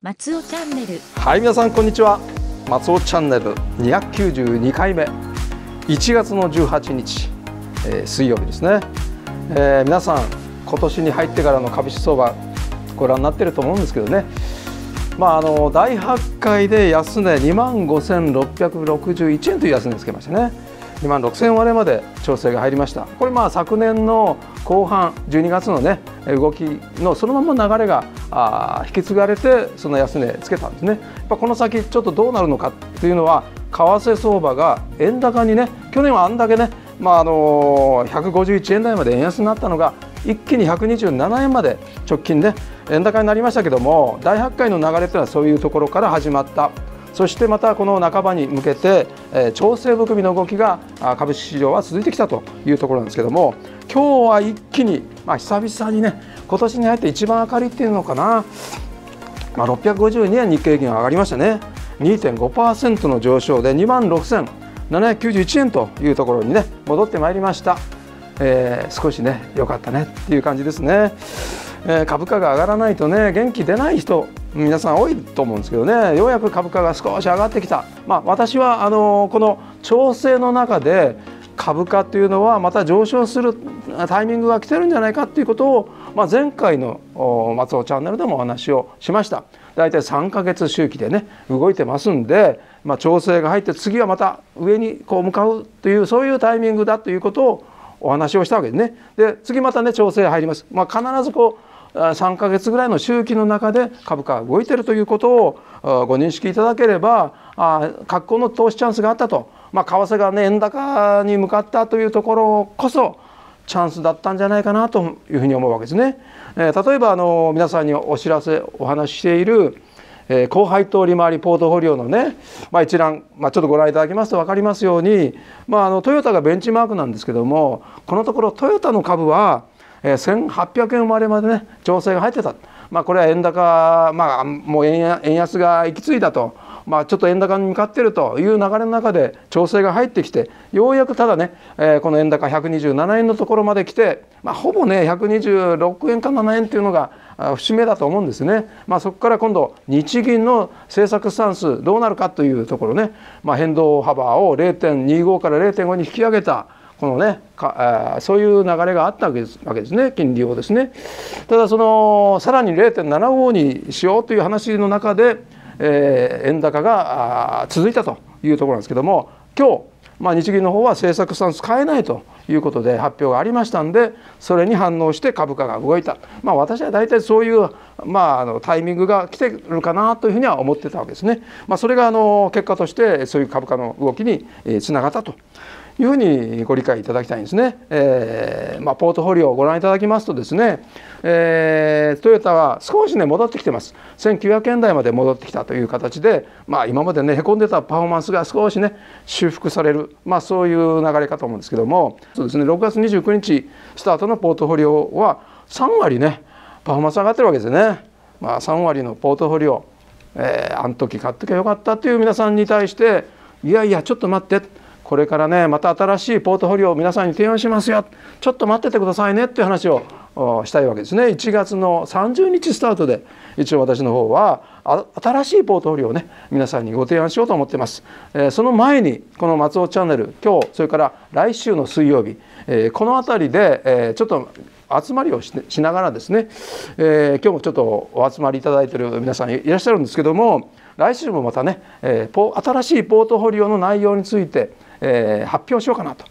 松尾チャンネルはい皆さんこんにちは松尾チャンネル292回目1月の18日、えー、水曜日ですね、えー、皆さん今年に入ってからの株式相場ご覧になっていると思うんですけどねまああの第8回で安値2万5661円という安値つけましたね2万6000割れまで調整が入りましたこれまあ昨年の後半12月のね動きのそのまま流れが引き継がれてその安値つけたんですねやっぱこの先ちょっとどうなるのかっていうのは為替相場が円高にね去年はあんだけね、まああの151円台まで円安になったのが一気に127円まで直近で、ね、円高になりましたけども大発会の流れというのはそういうところから始まったそしてまたこの半ばに向けて、え調整含みの動きが株式市場は続いてきたというところなんですけども今日は一気に、まあ、久々にね今年に入って一番明るいっていうのかな、まあ、652円日経平均上がりましたね2.5%の上昇で2万6791円というところにね戻ってまいりました、えー、少しね良かったねっていう感じですね、えー、株価が上がらないとね元気出ない人皆さん多いと思うんですけどねようやく株価が少し上がってきた、まあ、私はあのこの調整の中で株価というのはまた上昇するタイミングが来てるんじゃないかということを、まあ、前回の松尾チャンネルでもお話をしました。大体3ヶ月周期でね動いてますんで、まあ、調整が入って次はまた上にこう向かうというそういうタイミングだということをお話をしたわけですね。で次またね調整入ります。まあ、必ずこう3ヶ月ぐらいの周期の中で株価が動いているということをご認識いただければ格好の投資チャンスがあったと、まあ、為替が、ね、円高に向かったというところこそチャンスだったんじゃないかなというふうに思うわけですね。えー、例えばあの皆さんにお知らせお話ししている、えー、後輩と利回りポートフォリオのね、まあ、一覧、まあ、ちょっとご覧いただきますと分かりますように、まあ、あのトヨタがベンチマークなんですけどもこのところトヨタの株はえ1800円まれまでね調整が入ってた、まあ、これは円高、まあ、もう円安が行き着いたと、まあ、ちょっと円高に向かっているという流れの中で調整が入ってきてようやくただね、えこの円高127円のところまで来て、まあ、ほぼね126円か7円っていうのが節目だと思うんですね、まあ、そこから今度日銀の政策スタンスどうなるかというところね、まあ、変動幅を0.25から0.5に引き上げた。このねかそういう流れがあったわけですわけですね金利をですね。ただそのさらに0.75にしようという話の中で、えー、円高が続いたというところなんですけども今日、まあ、日銀の方は政策スタンス変えないと。いうことで発表がありましたんでそれに反応して株価が動いた、まあ、私は大体そういう、まあ、あのタイミングが来てるかなというふうには思ってたわけですね、まあ、それがあの結果としてそういう株価の動きにつながったというふうにご理解いただきたいんですね。えー、まあ、ポートフォリオをご覧いただきますとですね、えー、トヨタは少しね戻ってきてます。1900円台まで戻ってきたという形で、まあ、今までねへこんでたパフォーマンスが少しね修復される、まあ、そういう流れかと思うんですけどもそうですね6月29日スタートのポートフォリオは3割ねパフォーマンス上がってるわけですよね。まあ、3割のポートフォリオ、えー、あの時買っときゃよかったという皆さんに対していやいやちょっと待ってこれからねまた新しいポートフォリオを皆さんに提案しますよちょっと待っててくださいねっていう話をしたいわけですね1月の30日スタートで一応私の方は新しいポートフォリオをね皆さんにご提案しようと思ってます、えその前にこの「松尾チャンネル」今日それから来週の水曜日、えこの辺りで、えちょっと集まりをししながらですね、えー、今日もちょっとお集まりいただいている皆さんいらっしゃるんですけども来週もまたね、えー、新しいポートフォリオの内容についてえー、発表しようかなと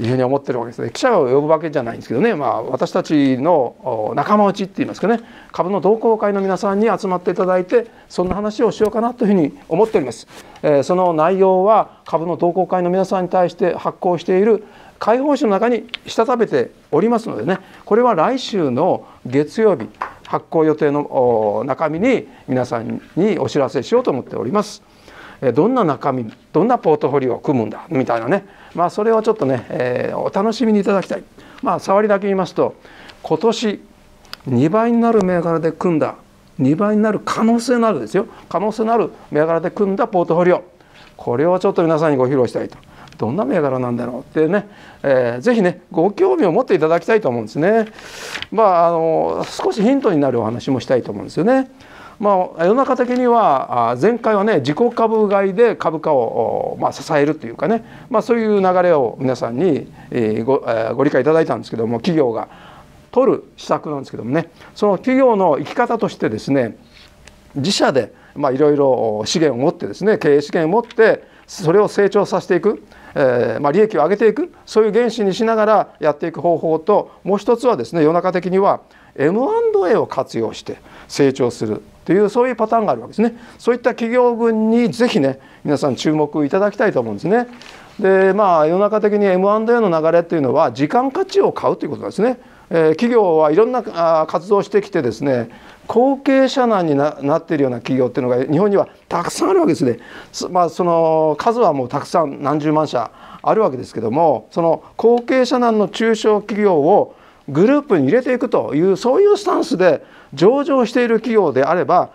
いうふうに思ってるわけですね記者を呼ぶわけじゃないんですけどね、まあ、私たちの仲間内って言いますかね株の同好会の皆さんに集まっていただいてそんな話をしようかなというふうに思っております、えー、その内容は株の同好会の皆さんに対して発行している解放誌の中にしたためておりますのでねこれは来週の月曜日発行予定の中身に皆さんにお知らせしようと思っております。どんな中身どんなポートフォリオを組むんだみたいなね、まあ、それをちょっとね、えー、お楽しみにいただきたい、まあ、触りだけ言いますと今年2倍になる銘柄で組んだ2倍になる可能性のあるですよ可能性のある銘柄で組んだポートフォリオこれをちょっと皆さんにご披露したいとどんな銘柄なんだろうってね、えー、ぜひねご興味を持っていただきたいと思うんですねまああの少しヒントになるお話もしたいと思うんですよね。まあ、世の中的には前回はね自己株買いで株価を、まあ、支えるというかね、まあ、そういう流れを皆さんにごご理解いただいたんですけども企業が取る施策なんですけどもねその企業の生き方としてですね自社でいろいろ資源を持ってですね経営資源を持ってそれを成長させていく、えーまあ、利益を上げていくそういう原資にしながらやっていく方法ともう一つはですね世の中的には M&A を活用して成長するというそういうパターンがあるわけですねそういった企業群にぜひね皆さん注目いただきたいと思うんですねでまあ世の中的に M&A の流れっていうのは時間価値を買うということですね、えー、企業はいろんな活動をしてきてですね後継者難にななっているような企業っていうのが日本にはたくさんあるわけですね、まあ、その数はもうたくさん何十万社あるわけですけどもその後継者難の中小企業をグループに入れていくというそういうスタンスで上場している企業であれば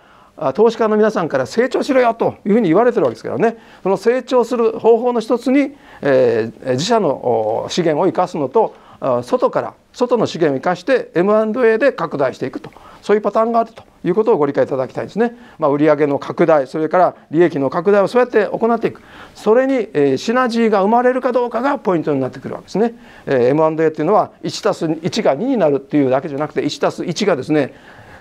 投資家の皆さんから成長しろよというふうに言われてるわけですからねその成長する方法の一つに、えー、自社の資源を生かすのと外から外の資源を生かして M&A で拡大していくとそういうパターンがあるということをご理解いただきたいですね、まあ、売上の拡大それから利益の拡大をそうやって行っていくそれに、えシナジーが生まれるかどうかがポイントになってくるわけですね、え M&A っていうのは1 1が2になるっていうだけじゃなくて1 1がですね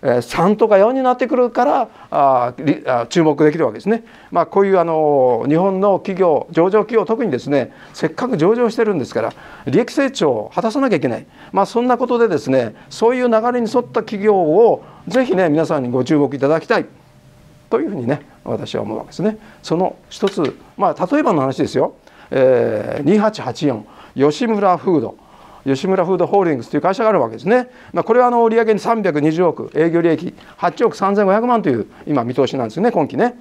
3とか4になってくるから注目できるわけですね。まあ、こういうあの日本の企業上場企業特にですねせっかく上場してるんですから利益成長を果たさなきゃいけない、まあ、そんなことでですねそういう流れに沿った企業をぜひね皆さんにご注目いただきたいというふうにね私は思うわけですね。その一つ、まあ、例えばの話ですよ、えー、2884吉村フード吉村フードホールディングスという会社があるわけですね、まあ、これはあの売上に320億営業利益8億3500万という今見通しなんですよね今期ね。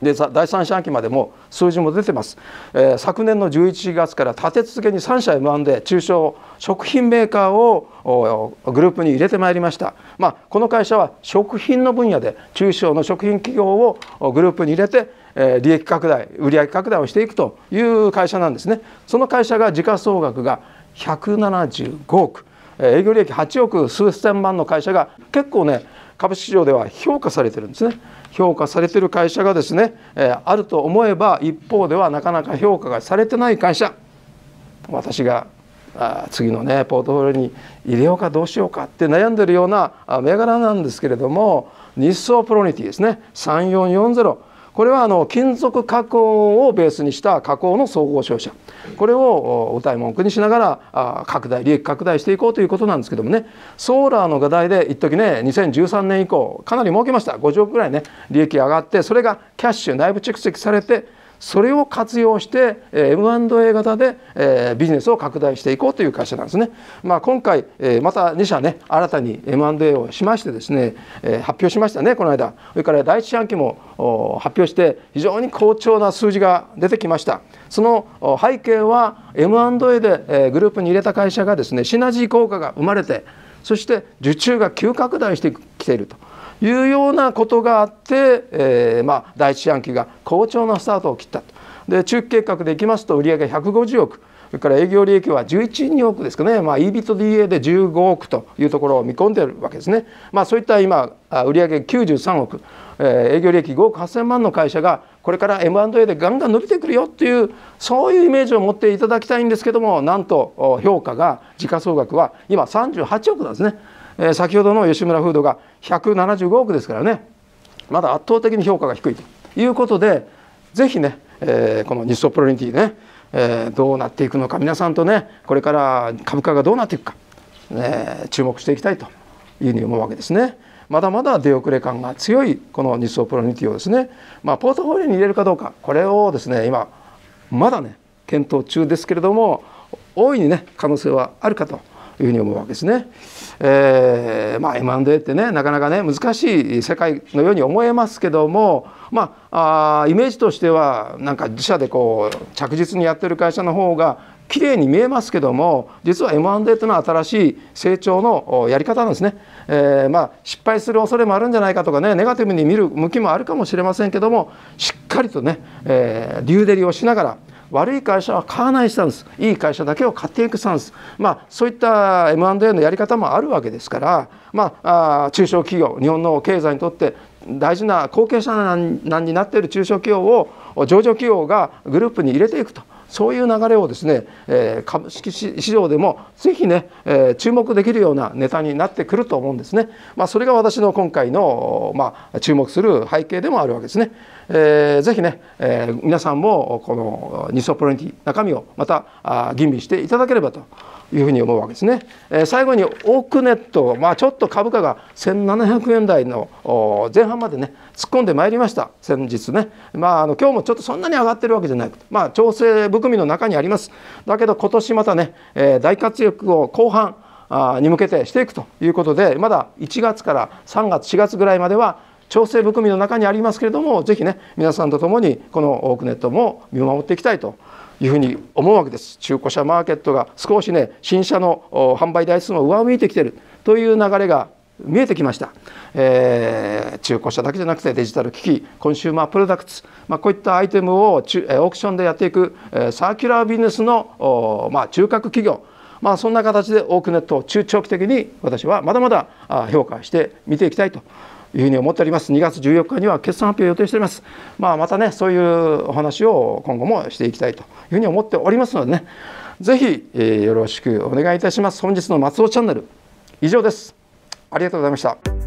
で第3四半期までも数字も出てます、えー、昨年の11月から立て続けに3社 M&A で中小食品メーカーをグループに入れてまいりました、まあ、この会社は食品の分野で中小の食品企業をグループに入れて、えー、利益拡大売上拡大をしていくという会社なんですねその会社が時価総額が175億営業利益8億数千万の会社が結構ね株式市場では評価されてるんですね評価されてる会社がですね、えあると思えば一方ではなかなか評価がされてない会社私があ次のねポートフォリオに入れようかどうしようかって悩んでるような銘柄なんですけれども日ソプロニティですね3440これはあの金属加工をベースにした加工の総合商社これをうたい文句にしながら拡大利益拡大していこうということなんですけどもねソーラーの画題で一時ね2013年以降かなり儲けました50億ぐらいね利益上がってそれがキャッシュ内部蓄積されてそれを活用して M&A 型で、えビジネスを拡大していこうという会社なんですね。まあ、今回、えまた2社ね新たに M&A をしましてですね、え発表しましたねこの間それから第一四半期も発表して非常に好調な数字が出てきましたその背景は M&A で、えグループに入れた会社がですねシナジー効果が生まれてそして受注が急拡大してきていると。いうようなことがあって、えー、まあ、第一四半期が好調なスタートを切ったと。で中期計画でいきますと売上150億それから営業利益は11億ですかね、まあ、EBITDA で15億というところを見込んでいるわけですね、まあ、そういった今売上93億、えー、営業利益5億8000万の会社がこれから M&A でガンガン伸びてくるよっていうそういうイメージを持っていただきたいんですけどもなんと評価が時価総額は今38億なんですね、えー、先ほどの吉村フードが175億ですからねまだ圧倒的に評価が低いということでぜひね、えー、この日ソプロリンティーねえー、どうなっていくのか皆さんとねこれから株価がどうなっていくか、え注目していきたいというふうに思うわけですね。まだまだ出遅れ感が強いこの日ープロニティをですね、まあ、ポートフォリオに入れるかどうかこれをですね今まだね検討中ですけれども大いにね可能性はあるかというふうに思うわけですね。えー、まあ M&A ってねなかなかね難しい世界のように思えますけどもまああイメージとしてはなんか自社でこう着実にやってる会社の方が綺麗に見えますけども実は M&A というのは新しい成長のやり方なんですね、えー、まあ失敗する恐れもあるんじゃないかとかねネガティブに見る向きもあるかもしれませんけどもしっかりとね、えー、リューデリをしながら悪い会社は買わないスタンスいい会社だけを買っていくスタンス、まあ、そういった M&A のやり方もあるわけですから、まあ、あ中小企業日本の経済にとって大事な後継者なんになっている中小企業を上場企業がグループに入れていくと。そういう流れをですね、え株式市場でもぜひね、え注目できるようなネタになってくると思うんですね。まあ、それが私の今回の、まあ、注目する背景でもあるわけですね。えー、ぜひね、えー、皆さんもこのニソプロニティ中身をまた吟味していただければというふうに思うわけですね。えー、最後にオークネット、まあ、ちょっと株価が1700円台の前半までね突っ込んでまいりました先日ね、まあ、あの今日もちょっとそんなに上がってるわけじゃなくて、まあ、調整含みの中にありますだけど今年またね、えー、大活躍を後半に向けてしていくということでまだ1月から3月4月ぐらいまでは調整含みの中にありますけれどもぜひね皆さんと共にこのオークネットも見守っていきたいというふうに思うわけです中古車マーケットが少しね新車の販売台数も上向いてきてるという流れが見えてきました、えー、中古車だけじゃなくてデジタル機器コンシューマープロダクツ、まあ、こういったアイテムをオークションでやっていくサーキュラービジネスの、まあ、中核企業まあ、そんな形でオークネットを中長期的に私はまだまだ評価して見ていきたいというふうに思っております2月14日には決算発表を予定しております、まあ、またねそういうお話を今後もしていきたいというふうに思っておりますのでね是非、えー、よろしくお願いいたします本日の松尾チャンネル以上ですありがとうございました